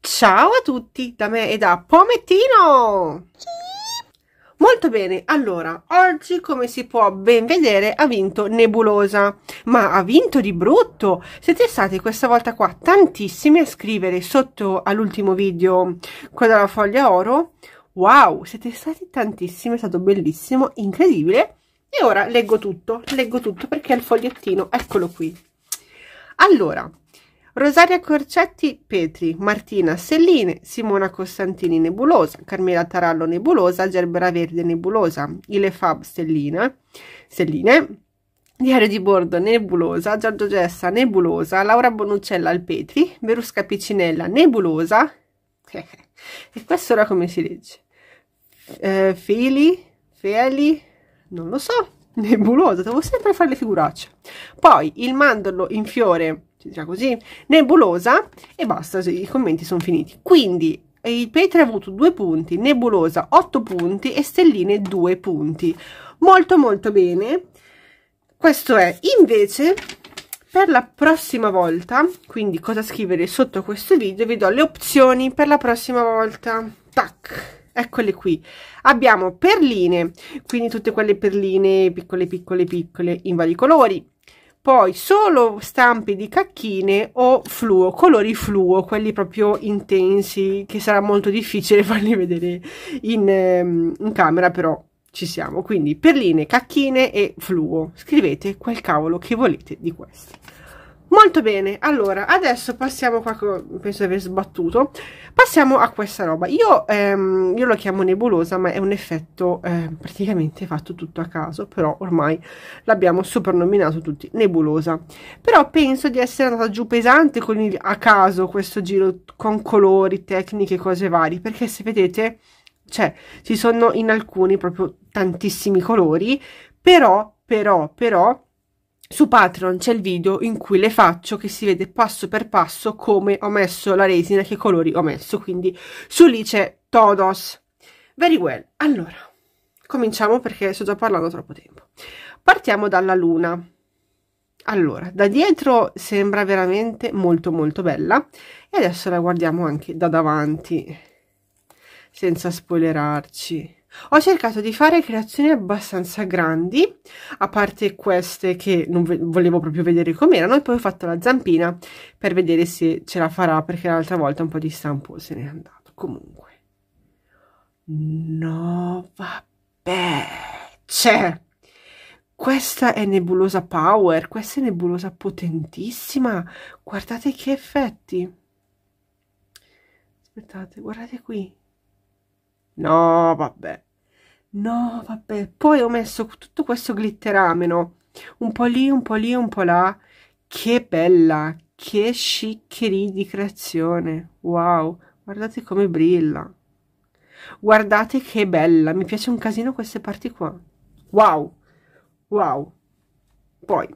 Ciao a tutti da me e da Pomettino! Molto bene, allora, oggi come si può ben vedere ha vinto Nebulosa, ma ha vinto di brutto! Siete stati questa volta qua tantissimi a scrivere sotto all'ultimo video, quello della foglia oro. Wow, siete stati tantissimi, è stato bellissimo, incredibile! E ora leggo tutto, leggo tutto perché è il fogliettino, eccolo qui. Allora, Rosaria Corcetti Petri, Martina Selline, Simona Costantini Nebulosa, Carmela Tarallo Nebulosa, Gerbera Verde Nebulosa, Ile Fab Stellina, Selline, Diario di Bordo Nebulosa, Giorgio Gessa Nebulosa, Laura Bonuccella Alpetri, Verusca Piccinella Nebulosa, e questo ora come si legge? Eh, Fili, Feli, non lo so, nebulosa, devo sempre fare le figuracce. Poi il mandorlo in fiore, si dirà così, nebulosa e basta, i commenti sono finiti. Quindi il Petri ha avuto due punti, nebulosa 8 punti e stelline 2 punti. Molto molto bene. Questo è invece per la prossima volta, quindi cosa scrivere sotto questo video, vi do le opzioni per la prossima volta. Tac! eccole qui abbiamo perline quindi tutte quelle perline piccole piccole piccole in vari colori poi solo stampi di cacchine o fluo, colori fluo, quelli proprio intensi, che sarà molto difficile farli vedere in, ehm, in camera, però ci siamo. Quindi perline, cacchine e fluo. Scrivete quel cavolo che volete di questi molto bene allora adesso passiamo qua penso di aver sbattuto passiamo a questa roba io, ehm, io lo chiamo nebulosa ma è un effetto eh, praticamente fatto tutto a caso però ormai l'abbiamo soprannominato tutti nebulosa però penso di essere andata giù pesante con il, a caso questo giro con colori tecniche cose varie perché se vedete cioè ci sono in alcuni proprio tantissimi colori però però però su Patreon c'è il video in cui le faccio che si vede passo per passo come ho messo la resina, e che colori ho messo, quindi su lì c'è todos. Very well, allora, cominciamo perché sto già parlando troppo tempo. Partiamo dalla luna. Allora, da dietro sembra veramente molto molto bella e adesso la guardiamo anche da davanti, senza spoilerarci. Ho cercato di fare creazioni abbastanza grandi, a parte queste che non volevo proprio vedere com'erano, e poi ho fatto la zampina per vedere se ce la farà, perché l'altra volta un po' di stampo se n'è andato. Comunque, no, vabbè, c'è. Cioè, questa è nebulosa power, questa è nebulosa potentissima. Guardate che effetti. Aspettate, guardate qui. No, vabbè. No, vabbè. Poi ho messo tutto questo glitterameno, un po' lì, un po' lì, un po' là. Che bella, che sciccherie di creazione. Wow, guardate come brilla. Guardate che bella, mi piace un casino queste parti qua. Wow, wow. Poi,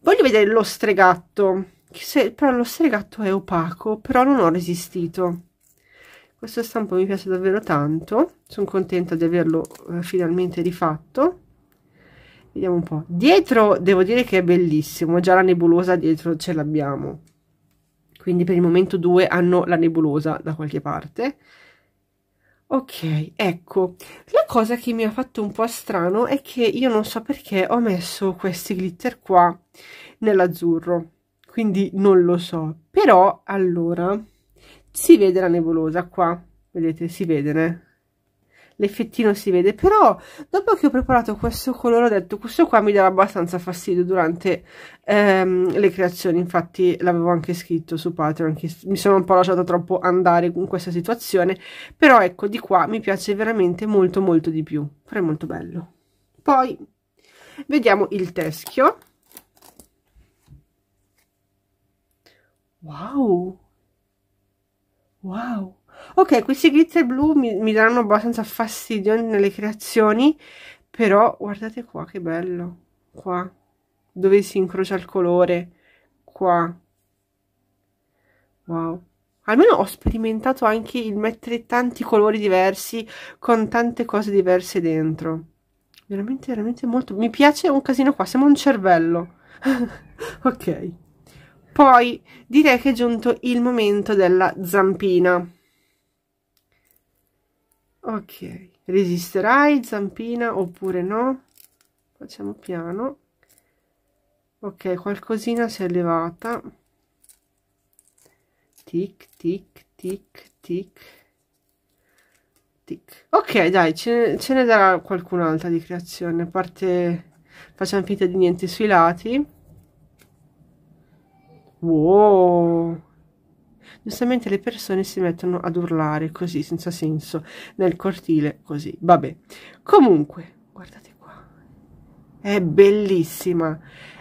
voglio vedere lo stregatto, se, però lo stregatto è opaco, però non ho resistito questo stampo mi piace davvero tanto sono contenta di averlo eh, finalmente rifatto vediamo un po' dietro devo dire che è bellissimo già la nebulosa dietro ce l'abbiamo quindi per il momento due hanno la nebulosa da qualche parte ok ecco la cosa che mi ha fatto un po' strano è che io non so perché ho messo questi glitter qua nell'azzurro quindi non lo so però allora si vede la nebulosa qua vedete si vede né? Eh. l'effettino si vede però dopo che ho preparato questo colore ho detto questo qua mi dava abbastanza fastidio durante ehm, le creazioni infatti l'avevo anche scritto su Patreon che mi sono un po' lasciata troppo andare con questa situazione però ecco di qua mi piace veramente molto molto di più però è molto bello poi vediamo il teschio wow Wow! Ok, questi glitter blu mi, mi daranno abbastanza fastidio nelle creazioni, però guardate qua che bello, qua, dove si incrocia il colore, qua. Wow! Almeno ho sperimentato anche il mettere tanti colori diversi con tante cose diverse dentro. Veramente, veramente molto... Mi piace un casino qua, sembra un cervello. ok. Poi direi che è giunto il momento della zampina. Ok, resisterai zampina oppure no? Facciamo piano. Ok, qualcosina si è levata. Tic, tic, tic, tic. Tic. Ok, dai, ce ne, ce ne darà qualcun'altra di creazione. A parte facciamo finta di niente sui lati. Wow! Giustamente le persone si mettono ad urlare così, senza senso, nel cortile, così. Vabbè. Comunque, guardate qua. È bellissima.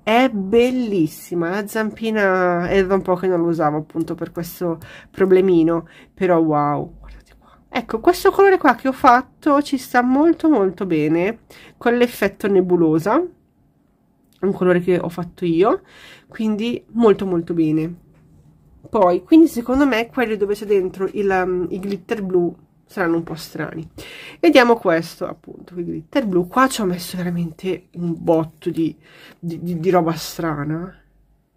È bellissima. La zampina è da un po' che non lo usavo, appunto, per questo problemino. Però wow, Ecco, questo colore qua che ho fatto ci sta molto molto bene con l'effetto nebulosa un colore che ho fatto io quindi molto molto bene poi quindi secondo me quelli dove c'è dentro il, um, i glitter blu saranno un po' strani vediamo questo appunto il glitter blu qua ci ho messo veramente un botto di, di, di, di roba strana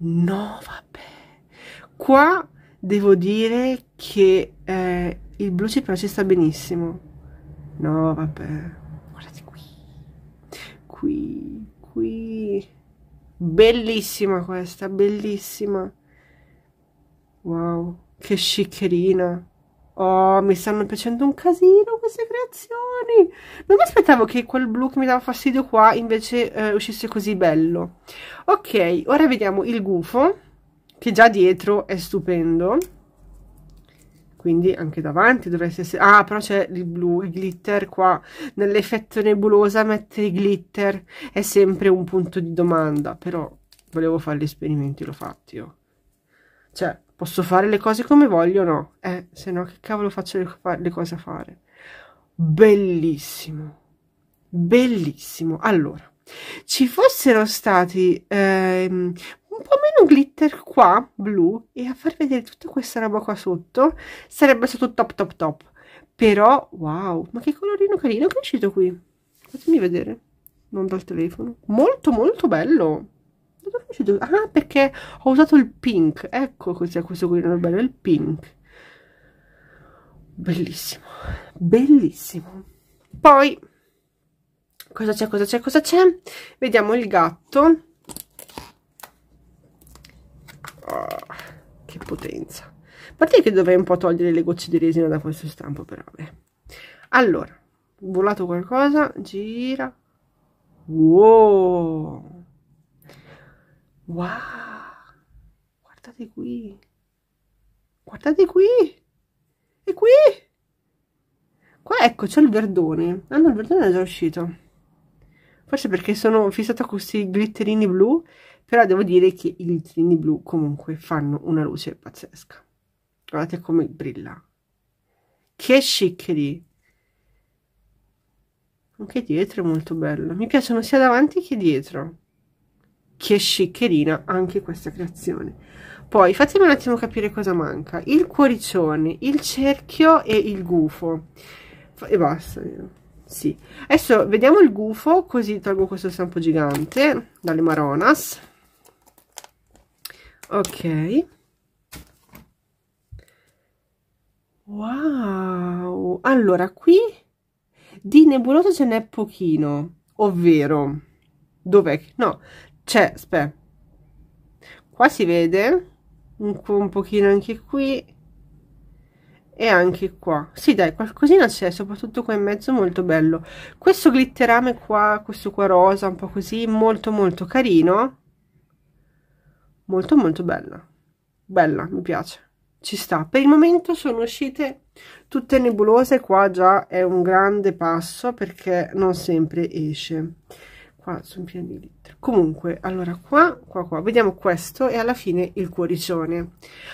no vabbè qua devo dire che eh, il blu ci però ci sta benissimo no vabbè guardate qui qui qui bellissima questa bellissima wow che sciccherina oh mi stanno piacendo un casino queste creazioni non mi aspettavo che quel blu che mi dava fastidio qua invece eh, uscisse così bello ok ora vediamo il gufo che già dietro è stupendo quindi anche davanti dovreste essere... ah però c'è il blu, il glitter qua nell'effetto nebulosa mettere i glitter è sempre un punto di domanda però volevo fare gli esperimenti l'ho fatti io oh. cioè posso fare le cose come voglio no eh se no che cavolo faccio le, le cose a fare bellissimo bellissimo allora ci fossero stati eh, un po' meno glitter qua, blu, e a far vedere tutta questa roba qua sotto sarebbe stato top top top. Però, wow, ma che colorino carino che è uscito qui. Fatemi vedere, non dal telefono. Molto molto bello. Ah, perché ho usato il pink. Ecco cos'è questo colorino bello, il pink. Bellissimo, bellissimo. Poi, cosa c'è, cosa c'è, cosa c'è? Vediamo il gatto Oh, che potenza. A parte che dovrei un po' togliere le gocce di resina da questo stampo, però. Beh. Allora, volato qualcosa, gira. Wow. Wow. Guardate qui. Guardate qui. E qui. Qua ecco, c'è il verdone. Ah no, il verdone è già uscito. Forse perché sono fissata con questi glitterini blu però devo dire che i glitterini blu comunque fanno una luce pazzesca guardate come brilla che sciccheri anche dietro è molto bello mi piacciono sia davanti che dietro che sciccherina anche questa creazione poi fatemi un attimo capire cosa manca il cuoricione il cerchio e il gufo e basta sì adesso vediamo il gufo così tolgo questo stampo gigante dalle maronas ok wow allora qui di nebulosa ce n'è pochino ovvero dov'è no c'è aspetta qua si vede un, un pochino anche qui e anche qua sì dai qualcosina c'è soprattutto qua in mezzo molto bello questo glitterame qua questo qua rosa un po' così molto molto carino molto molto bella. Bella, mi piace. Ci sta. Per il momento sono uscite tutte nebulose, qua già è un grande passo perché non sempre esce qua sono pieni di lettere comunque allora qua qua qua vediamo questo e alla fine il cuoricione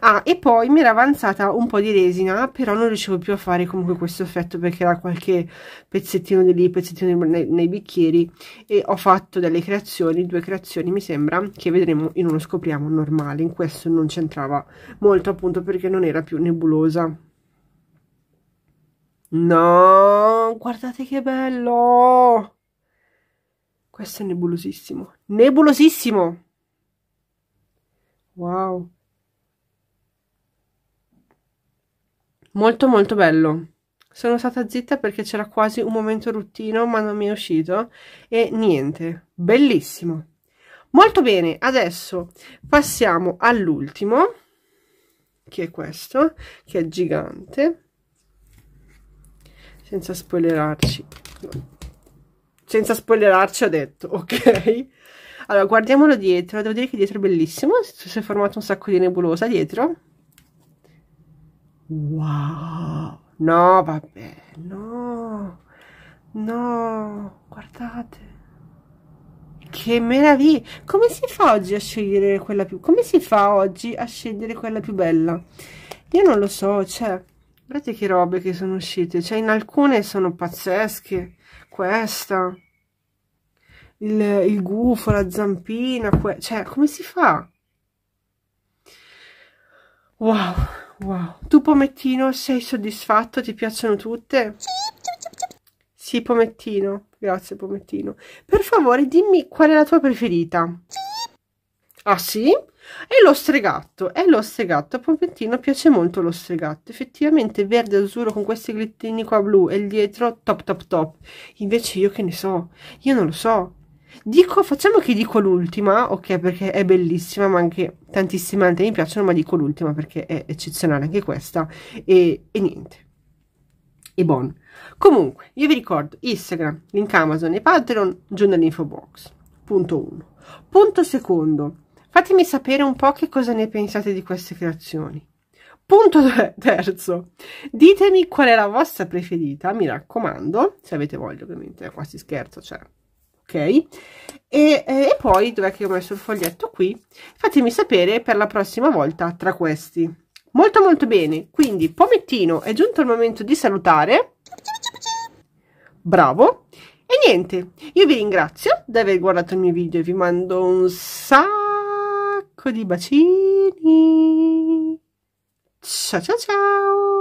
ah e poi mi era avanzata un po di resina però non riuscivo più a fare comunque questo effetto perché era qualche pezzettino di lì pezzettino nei, nei bicchieri e ho fatto delle creazioni due creazioni mi sembra che vedremo in uno scopriamo normale in questo non c'entrava molto appunto perché non era più nebulosa no guardate che bello questo è nebulosissimo. Nebulosissimo! Wow. Molto molto bello. Sono stata zitta perché c'era quasi un momento ruttino, ma non mi è uscito. E niente, bellissimo. Molto bene, adesso passiamo all'ultimo, che è questo, che è gigante. Senza spoilerarci senza spoilerarci, ha detto, ok? Allora, guardiamolo dietro. Devo dire che dietro è bellissimo. Si è formato un sacco di nebulosa dietro. Wow! No, vabbè, no! No! Guardate! Che meraviglia! Come si fa oggi a scegliere quella più... Come si fa oggi a scegliere quella più bella? Io non lo so, cioè... Guardate che robe che sono uscite. Cioè, in alcune sono pazzesche. Questa. Il, il gufo, la zampina. cioè, come si fa? Wow, wow. Tu, Pomettino, sei soddisfatto? Ti piacciono tutte? Sì, Pomettino. Grazie, Pomettino. Per favore, dimmi qual è la tua preferita. Sì. Ah sì? E lo stregatto, E lo stregatto, a Pompentino piace molto lo stregatto, effettivamente verde azzurro con questi glittini qua blu e il dietro top top top, invece io che ne so, io non lo so, dico, facciamo che dico l'ultima, ok perché è bellissima ma anche tantissime altre mi piacciono ma dico l'ultima perché è eccezionale anche questa e, e niente e bon. Comunque, io vi ricordo Instagram, link Amazon e Patreon, giù nell'info box. Punto 1. Punto secondo, Fatemi sapere un po' che cosa ne pensate di queste creazioni. Punto terzo, ditemi qual è la vostra preferita, mi raccomando, se avete voglia ovviamente, qua si scherza, cioè, ok? E, e poi, dov'è che ho messo il foglietto qui? Fatemi sapere per la prossima volta tra questi. Molto molto bene, quindi Pomettino è giunto il momento di salutare. Bravo! E niente, io vi ringrazio di aver guardato il mio video e vi mando un saluto sacco di bacini. Ciao ciao ciao!